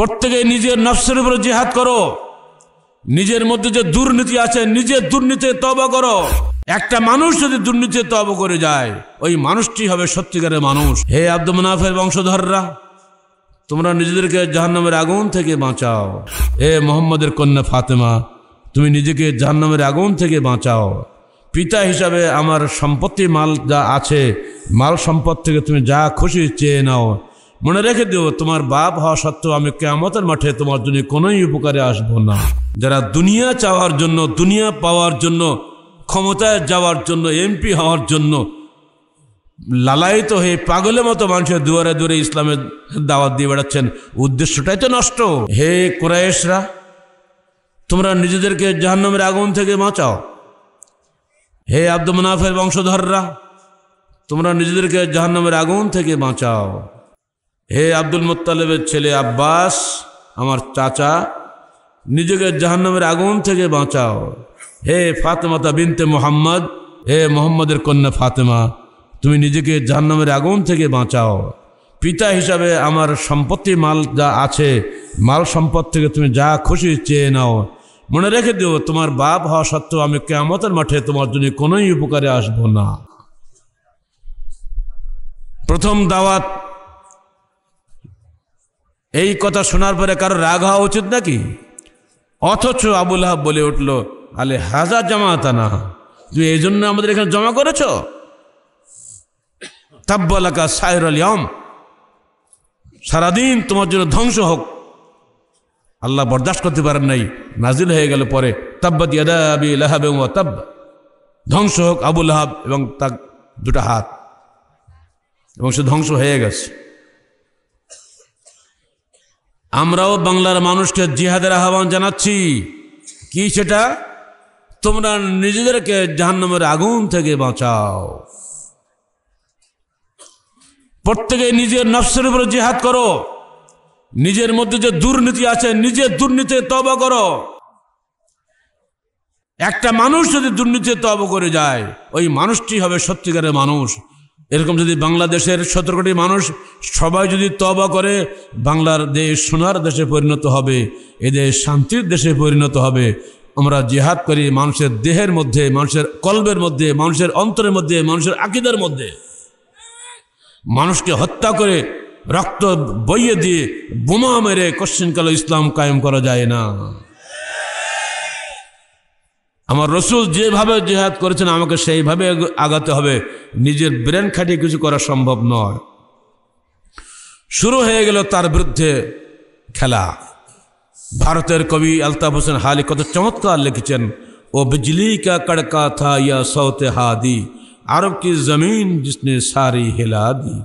প্রত্যেকে নিজের নফসের উপরে জিহাদ করো নিজের মধ্যে যে দুর্নীতি আছে নিজের দুর্নীতি তব করো একটা মানুষ যদি দুর্নীতি তব করে যায় ওই মানুষটি হবে সত্যিকারের মানুষ হে আব্দুল মুনাফের বংশধররা তোমরা নিজেদেরকে জাহান্নামের আগুন থেকে বাঁচাও হে মোহাম্মদের কন্যা ফাতেমা তুমি নিজেকে জাহান্নামের আগুন থেকে বাঁচাও পিতা হিসাবে আমার সম্পত্তি মাল যা আছে মাল সম্পদ থেকে তুমি যা খুশি চেয়ে নাও মনে রেখে দিও তোমার বাপ হওয়া সত্ত্বেও আমি কেয়ামতের মাঠে তোমার জন্য কোনোই উপকারে আসব না যারা দুনিয়া চাওয়ার জন্য দুনিয়া পাওয়ার জন্য ক্ষমতায় যাওয়ার জন্য এমপি হওয়ার জন্য লালায়িত হয়ে পাগলের মতো মানুষের দুয়ারে দুয়ারে ইসলামের দাওয়াত দিয়ে বেড়াচ্ছেন উদ্দেশ্যটাই তো নষ্ট হে কোরায়েশরা তোমরা নিজেদেরকে জাহান্নামের আগুন থেকে বাঁচাও হে আব্দ মুনাফের বংশধররা তোমরা নিজেদেরকে জাহান্নামের আগুন থেকে বাঁচাও হে আব্দুল মোত্তালেবের ছেলে আব্বাস আমার চাচা নিজেকে জাহান্নামের আগুন থেকে বাঁচাও হে ফাতেমাতা বিনতে মোহাম্মদ হে মোহাম্মদের কন্যা ফাতেমা তুমি নিজেকে জাহান্নামের আগুন থেকে বাঁচাও পিতা হিসাবে আমার সম্পত্তি মাল যা আছে মাল সম্পদ থেকে তুমি যা খুশি চেয়ে নাও মনে রেখে দিও তোমার বাপ হওয়া সত্ত্বেও আমি কেয়ামতের মাঠে তোমার জন্য কোনোই উপকারে আসব না প্রথম দাওয়াত এই কথা শোনার পরে কারো রাগ হওয়া উচিত নাকি অথচ আবুল হাব বলে উঠল আলে হাজার জামাতা না তুমি এই জন্য আমাদের এখানে জমা করেছ তাব্বালাকা সাহের আম সারাদিন তোমার জন্য ধ্বংস হোক আল্লাহ বরদাস্ত করতে পারেন নাই নাজিল হয়ে গেল পরে তাব্বাত ইয়াদা আবি লাহাবে তাব ধ্বংস হোক আবুল হাব এবং তার দুটা হাত এবং সে ধ্বংস হয়ে গেছে আমরাও বাংলার মানুষকে জিহাদের আহ্বান জানাচ্ছি কি সেটা তোমরা নিজেদেরকে জাহান্নামের আগুন থেকে বাঁচাও প্রত্যেকে নিজের নফসের উপরে জিহাদ করো নিজের মধ্যে যে দুর্নীতি আছে নিজের দুর্নীতি তব করো একটা মানুষ যদি দুর্নীতি তব করে যায় ওই মানুষটি হবে সত্যিকারের মানুষ এরকম যদি বাংলাদেশের সতেরো কোটি মানুষ সবাই যদি তবা করে বাংলার দেশ সোনার দেশে পরিণত হবে এদেশ শান্তির দেশে পরিণত হবে আমরা জেহাদ করি মানুষের দেহের মধ্যে মানুষের কল্বের মধ্যে মানুষের অন্তরের মধ্যে মানুষের আকিদার মধ্যে মানুষকে হত্যা করে রক্ত বইয়ে দিয়ে বোমা মেরে কশ্চিনকালে ইসলাম কায়েম করা যায় না আমার রসুল যেভাবে জেহাদ করেছেন আমাকে সেইভাবে আগাতে হবে নিজের ব্রেন খাটিয়ে কিছু করা সম্ভব নয় শুরু হয়ে গেল তার বিরুদ্ধে খেলা ভারতের কবি আলতাফ হোসেন হালি কত চমৎকার লিখেছেন ও বিজলি কা কড়কা থা ইয়া সৌতে হাদি আরব কি জমিন জিসনে সারি হেলা দি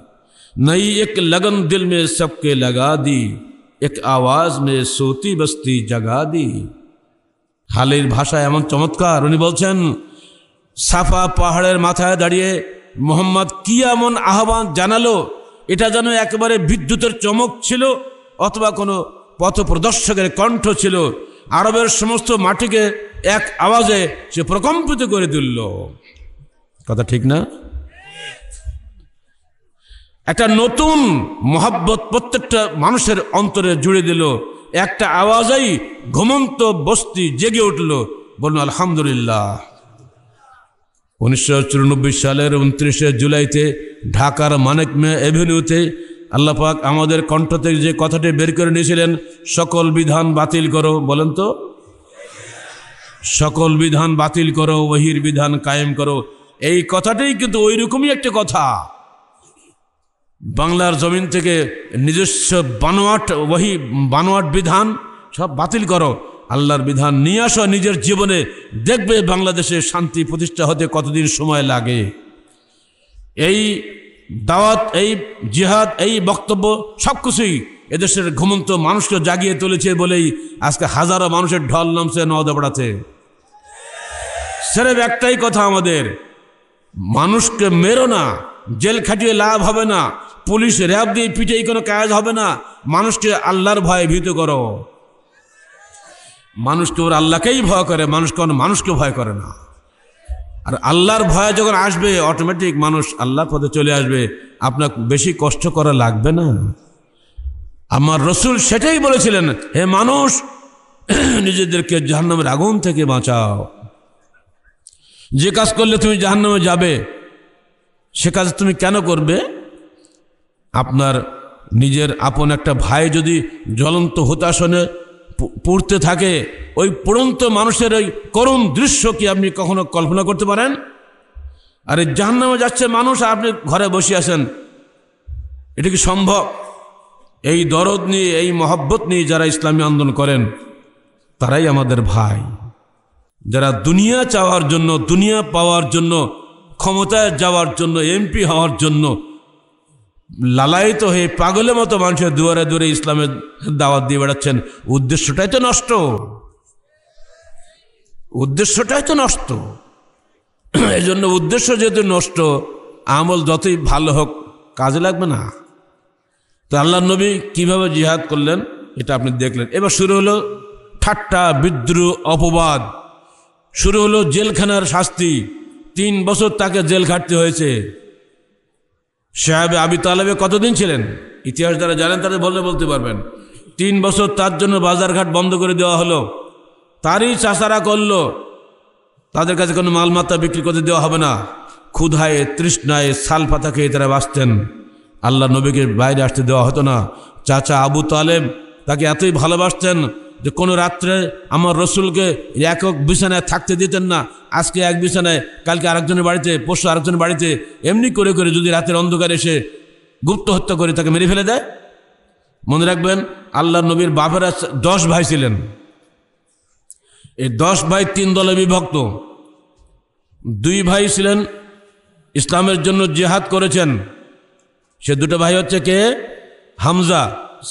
নই এক লগন দিল মে সবকে লগা দি এক আওয়াজ মে সোতি বস্তি জগা দি হালের ভাষা এমন চমৎকার উনি বলছেন সাফা পাহাড়ের মাথায় দাঁড়িয়ে মোহাম্মদ কি এমন আহ্বান জানালো এটা যেন একেবারে বিদ্যুতের চমক ছিল অথবা কোনো পথ প্রদর্শকের কণ্ঠ ছিল আরবের সমস্ত মাটিকে এক আওয়াজে সে প্রকম্পিত করে তুলল কথা ঠিক না একটা নতুন মহাব্বত প্রত্যেকটা মানুষের অন্তরে জুড়ে দিল একটা আওয়াজাই ঘুমন্ত বস্তি জেগে উঠল বলল আলহামদুলিল্লাহ উনিশশো সালের উনত্রিশে জুলাইতে ঢাকার মানিক মে এভিনিউতে আল্লাপাক আমাদের কণ্ঠ থেকে যে কথাটি বের করে নিয়েছিলেন সকল বিধান বাতিল করো বলেন তো সকল বিধান বাতিল করো ওহির বিধান কায়েম করো এই কথাটাই কিন্তু ওই রকমই একটা কথা বাংলার জমিন থেকে নিজস্ব বানোয়াট ওহি বানোয়াট বিধান সব বাতিল করো আল্লাহর বিধান নিয়ে আসো নিজের জীবনে দেখবে বাংলাদেশে শান্তি প্রতিষ্ঠা হতে কতদিন সময় লাগে এই দাওয়াত এই জিহাদ এই বক্তব্য সব কিছুই এদেশের ঘুমন্ত মানুষকে জাগিয়ে তুলেছে বলেই আজকে হাজারো মানুষের ঢল নামছে নদাতে সেরেব একটাই কথা আমাদের মানুষকে মেরো না জেল খাটিয়ে লাভ হবে না পুলিশ র্যাব দিয়ে পিটিয়ে কোনো কাজ হবে না মানুষকে আল্লাহর ভয়ে ভীত করো মানুষকে ওর আল্লাহকেই ভয় করে মানুষ কোন মানুষকে ভয় করে না আর আল্লাহর ভয় যখন আসবে অটোমেটিক মানুষ আল্লাহর পথে চলে আসবে আপনার বেশি কষ্ট করা লাগবে না আমার রসুল সেটাই বলেছিলেন হে মানুষ নিজেদেরকে জাহান্নামের আগুন থেকে বাঁচাও যে কাজ করলে তুমি জাহান্নামে যাবে সে কাজ তুমি কেন করবে আপনার নিজের আপন একটা ভাই যদি জ্বলন্ত হতাশনে পড়তে থাকে ওই পড়ন্ত মানুষের ওই করুণ দৃশ্য কি আপনি কখনো কল্পনা করতে পারেন আরে জাহান্নামে যাচ্ছে মানুষ আপনি ঘরে বসে আছেন এটা কি সম্ভব এই দরদ নিয়ে এই মহব্বত নিয়ে যারা ইসলামী আন্দোলন করেন তারাই আমাদের ভাই যারা দুনিয়া চাওয়ার জন্য দুনিয়া পাওয়ার জন্য ক্ষমতায় যাওয়ার জন্য এমপি হওয়ার জন্য লালায়িত হয়ে পাগলের মতো মানুষের দুয়ারে দুয়ারে ইসলামের দাওয়াত দিয়ে বেড়াচ্ছেন উদ্দেশ্যটাই তো নষ্ট উদ্দেশ্যটাই তো নষ্ট এই জন্য উদ্দেশ্য যেহেতু নষ্ট আমল যতই ভালো হোক কাজে লাগবে না তো আল্লাহ নবী কিভাবে জিহাদ করলেন এটা আপনি দেখলেন এবার শুরু হলো ঠাট্টা বিদ্রুহ অপবাদ শুরু হলো জেলখানার শাস্তি তিন বছর তাকে জেল খাটতে হয়েছে সাহেবে আবি তালেবে কতদিন ছিলেন ইতিহাস যারা জানেন তাদের বললে বলতে পারবেন তিন বছর তার জন্য বাজারঘাট বন্ধ করে দেওয়া হলো তারই চাষারা করলো তাদের কাছে কোনো মালমাত্রা বিক্রি করতে দেওয়া হবে না ক্ষুধায় তৃষ্ণায় সাল পাতা খেয়ে তারা বাঁচতেন আল্লাহ নবীকে বাইরে আসতে দেওয়া হতো না চাচা আবু তালেব তাকে এতই ভালোবাসতেন যে কোনো রাত্রে আমার রসুলকে একক বিছানায় থাকতে দিতেন না আজকে এক বিছানায় কালকে আরেকজনের বাড়িতে পরশু আরেকজনের বাড়িতে এমনি করে করে যদি রাতের অন্ধকার এসে গুপ্ত হত্যা করে তাকে মেরে ফেলে দেয় মনে রাখবেন আল্লাহ নবীর বাপেরা দশ ভাই ছিলেন এই দশ ভাই তিন দলে বিভক্ত দুই ভাই ছিলেন ইসলামের জন্য জেহাদ করেছেন সে দুটো ভাই হচ্ছে কে হামজা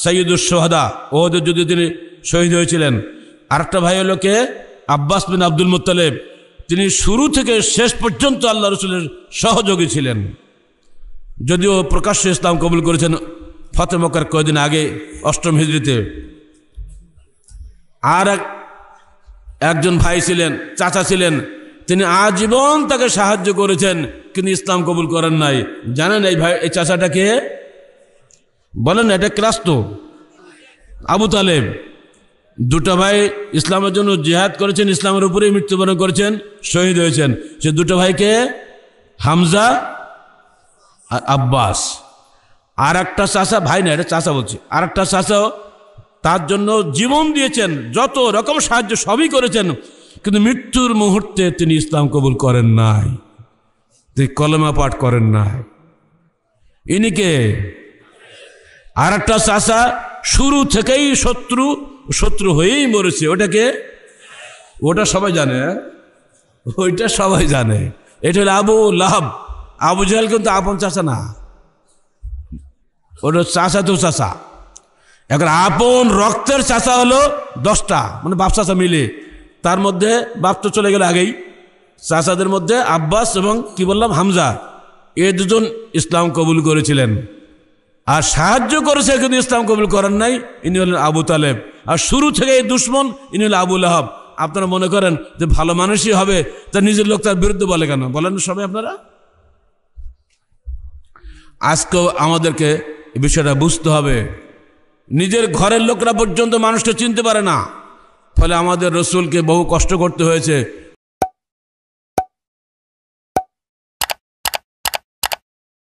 সৈয়দুসোহাদা সোহাদা ওহদের যদি তিনি শহীদ হয়েছিলেন আরেকটা ভাই হলো কে আব্বাস বিন আব্দুল মুতালেব তিনি শুরু থেকে শেষ পর্যন্ত আল্লাহ রসুলের সহযোগী ছিলেন যদিও প্রকাশ্য ইসলাম কবুল করেছেন ফতে মক্কার কয়েকদিন আগে অষ্টম হিজড়িতে আর একজন ভাই ছিলেন চাচা ছিলেন তিনি আজীবন তাকে সাহায্য করেছেন কিন্তু ইসলাম কবুল করেন নাই জানেন এই ভাই এই চাচাটাকে বলেন এটা ক্রাস্ত আবু তালেব দুটা ভাই ইসলামের জন্য জেহাদ করেছেন ইসলামের উপরেই মৃত্যুবরণ করেছেন শহীদ হয়েছেন সে দুটো ভাইকে হামজা আর আব্বাস আর একটা চাষা ভাই না এটা চাষা বলছি আর একটা চাষাও তার জন্য জীবন দিয়েছেন যত রকম সাহায্য সবই করেছেন কিন্তু মৃত্যুর মুহূর্তে তিনি ইসলাম কবুল করেন নাই তিনি কলমা পাঠ করেন নাই ইনিকে আর একটা চাষা শুরু থেকেই শত্রু শত্রু হয়েই মরেছে ওটাকে ওটা সবাই জানে ওইটা সবাই জানে এটা হলো আবু লাভ আবু জাহাল কিন্তু আপন চাষা না ওটা চাষা তো চাষা এখন আপন রক্তের চাষা হলো দশটা মানে বাপ চাষা মিলে তার মধ্যে বাপ তো চলে গেল আগেই চাষাদের মধ্যে আব্বাস এবং কি বললাম হামজা এ দুজন ইসলাম কবুল করেছিলেন আর সাহায্য করেছে কিন্তু ইসলাম কবুল করেন নাই ইনি হলেন আবু তালেব আর শুরু থেকে এই দুশ্মন ইনি হলো আবুল আহাব আপনারা মনে করেন যে ভালো মানুষই হবে তা নিজের লোক তার বিরুদ্ধে বলে কেন বলেন সবাই আপনারা আজকেও আমাদেরকে এই বিষয়টা বুঝতে হবে নিজের ঘরের লোকরা পর্যন্ত মানুষটা চিনতে পারে না ফলে আমাদের রসুলকে বহু কষ্ট করতে হয়েছে